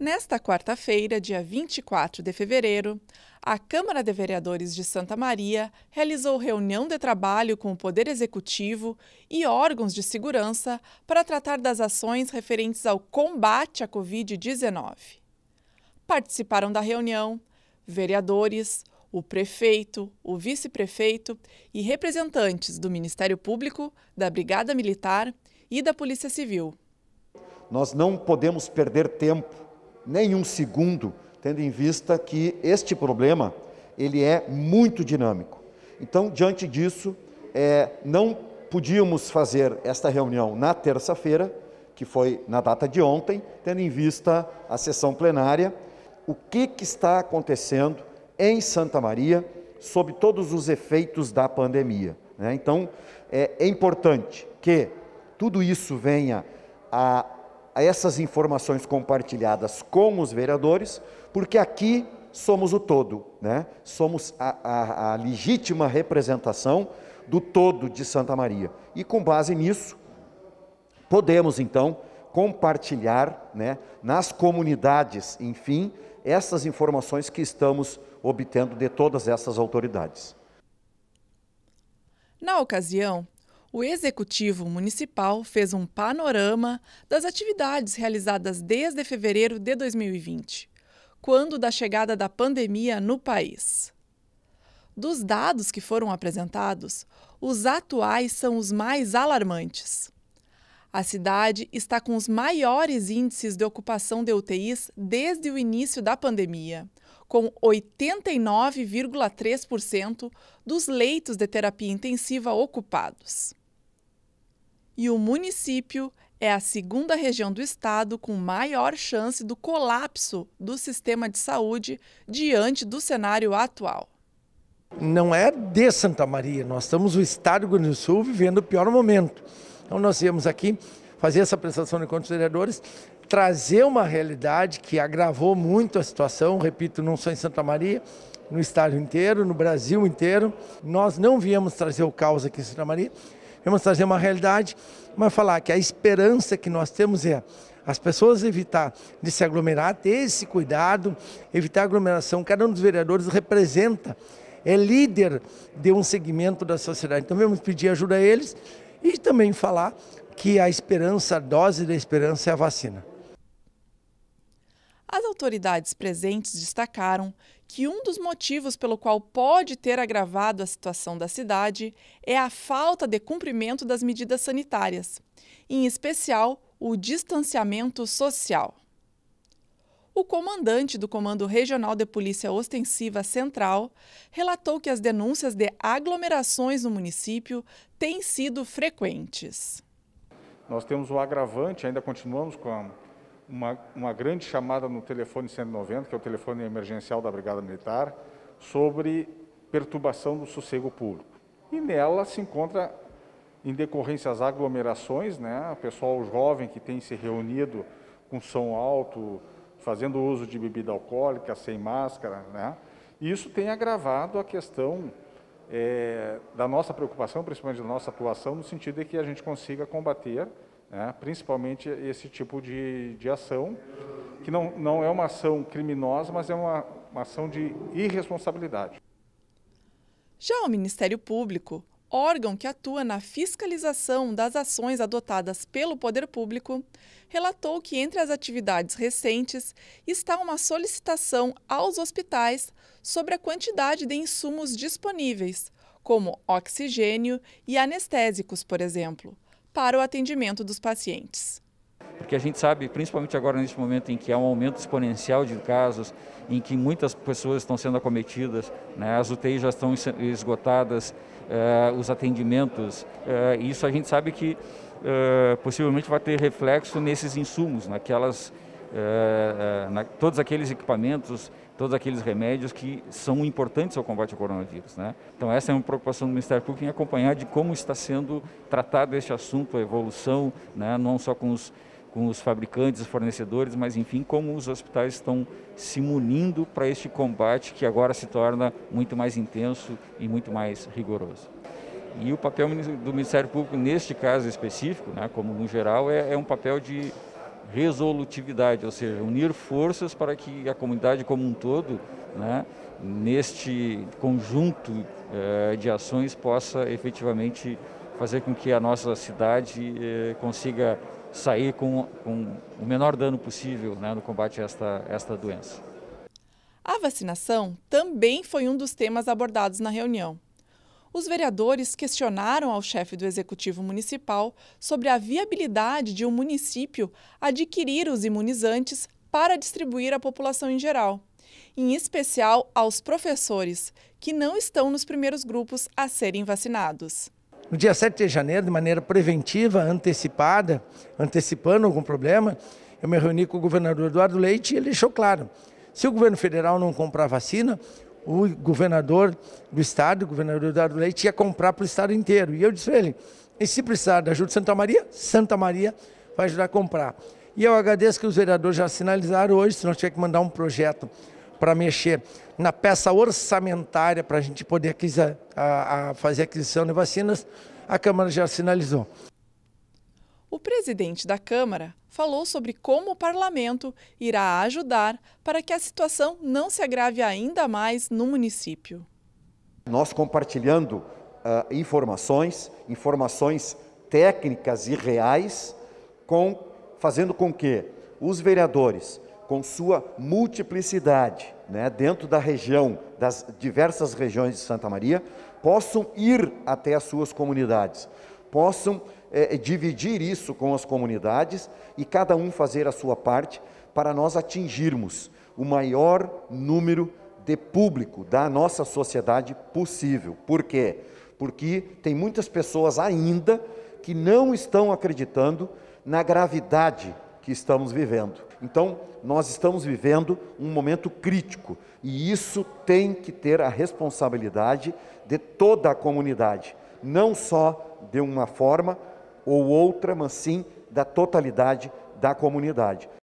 Nesta quarta-feira, dia 24 de fevereiro, a Câmara de Vereadores de Santa Maria realizou reunião de trabalho com o Poder Executivo e órgãos de segurança para tratar das ações referentes ao combate à Covid-19. Participaram da reunião vereadores, o prefeito, o vice-prefeito e representantes do Ministério Público, da Brigada Militar e da Polícia Civil. Nós não podemos perder tempo nenhum segundo, tendo em vista que este problema ele é muito dinâmico. Então, diante disso, é, não podíamos fazer esta reunião na terça-feira, que foi na data de ontem, tendo em vista a sessão plenária. O que, que está acontecendo em Santa Maria sob todos os efeitos da pandemia? Né? Então, é, é importante que tudo isso venha a a essas informações compartilhadas com os vereadores, porque aqui somos o todo, né? somos a, a, a legítima representação do todo de Santa Maria. E com base nisso, podemos então compartilhar né, nas comunidades, enfim, essas informações que estamos obtendo de todas essas autoridades. Na ocasião, o Executivo Municipal fez um panorama das atividades realizadas desde fevereiro de 2020, quando da chegada da pandemia no país. Dos dados que foram apresentados, os atuais são os mais alarmantes. A cidade está com os maiores índices de ocupação de UTIs desde o início da pandemia, com 89,3% dos leitos de terapia intensiva ocupados e o município é a segunda região do estado com maior chance do colapso do sistema de saúde diante do cenário atual. Não é de Santa Maria, nós estamos o estado do Rio Grande do Sul vivendo o pior momento. Então nós viemos aqui fazer essa prestação de contas dos vereadores, trazer uma realidade que agravou muito a situação, repito, não só em Santa Maria, no estado inteiro, no Brasil inteiro. Nós não viemos trazer o caos aqui em Santa Maria, Vamos trazer uma realidade, mas falar que a esperança que nós temos é as pessoas evitar de se aglomerar, ter esse cuidado, evitar aglomeração. Cada um dos vereadores representa, é líder de um segmento da sociedade. Então vamos pedir ajuda a eles e também falar que a esperança, a dose da esperança é a vacina autoridades presentes destacaram que um dos motivos pelo qual pode ter agravado a situação da cidade é a falta de cumprimento das medidas sanitárias, em especial o distanciamento social. O comandante do Comando Regional de Polícia Ostensiva Central relatou que as denúncias de aglomerações no município têm sido frequentes. Nós temos o agravante, ainda continuamos com a uma, uma grande chamada no telefone 190, que é o telefone emergencial da Brigada Militar, sobre perturbação do sossego público. E nela se encontra, em decorrência às aglomerações, né, o pessoal jovem que tem se reunido com som alto, fazendo uso de bebida alcoólica, sem máscara, né? Isso tem agravado a questão é, da nossa preocupação, principalmente da nossa atuação, no sentido de que a gente consiga combater né? principalmente esse tipo de, de ação, que não, não é uma ação criminosa, mas é uma, uma ação de irresponsabilidade. Já o Ministério Público, órgão que atua na fiscalização das ações adotadas pelo poder público, relatou que entre as atividades recentes está uma solicitação aos hospitais sobre a quantidade de insumos disponíveis, como oxigênio e anestésicos, por exemplo para o atendimento dos pacientes. Porque a gente sabe, principalmente agora neste momento em que há um aumento exponencial de casos, em que muitas pessoas estão sendo acometidas, né, as UTIs já estão esgotadas, eh, os atendimentos, eh, isso a gente sabe que eh, possivelmente vai ter reflexo nesses insumos, naquelas eh, eh, na, todos aqueles equipamentos, todos aqueles remédios que são importantes ao combate ao coronavírus. Né? Então essa é uma preocupação do Ministério Público em acompanhar de como está sendo tratado este assunto, a evolução, né? não só com os com os fabricantes, fornecedores, mas enfim, como os hospitais estão se munindo para este combate que agora se torna muito mais intenso e muito mais rigoroso. E o papel do Ministério Público, neste caso específico, né, como no geral, é, é um papel de resolutividade, ou seja, unir forças para que a comunidade como um todo, né, neste conjunto eh, de ações, possa efetivamente fazer com que a nossa cidade eh, consiga sair com, com, o menor dano possível né, no combate a esta, esta doença. A vacinação também foi um dos temas abordados na reunião os vereadores questionaram ao chefe do Executivo Municipal sobre a viabilidade de um município adquirir os imunizantes para distribuir à população em geral, em especial aos professores, que não estão nos primeiros grupos a serem vacinados. No dia 7 de janeiro, de maneira preventiva, antecipada, antecipando algum problema, eu me reuni com o governador Eduardo Leite e ele deixou claro: se o governo federal não comprar vacina, o governador do estado, o governador Eduardo Leite, ia comprar para o estado inteiro. E eu disse para ele, e se precisar da ajuda de Santa Maria, Santa Maria vai ajudar a comprar. E eu agradeço que os vereadores já sinalizaram hoje, se nós tiver que mandar um projeto para mexer na peça orçamentária para a gente poder aquisa, a, a fazer aquisição de vacinas, a Câmara já sinalizou. O presidente da Câmara falou sobre como o parlamento irá ajudar para que a situação não se agrave ainda mais no município. Nós compartilhando uh, informações, informações técnicas e reais, com, fazendo com que os vereadores, com sua multiplicidade, né, dentro da região, das diversas regiões de Santa Maria, possam ir até as suas comunidades, possam é, é, dividir isso com as comunidades e cada um fazer a sua parte para nós atingirmos o maior número de público da nossa sociedade possível. Por quê? Porque tem muitas pessoas ainda que não estão acreditando na gravidade que estamos vivendo. Então, nós estamos vivendo um momento crítico e isso tem que ter a responsabilidade de toda a comunidade, não só de uma forma ou outra, mas sim da totalidade da comunidade.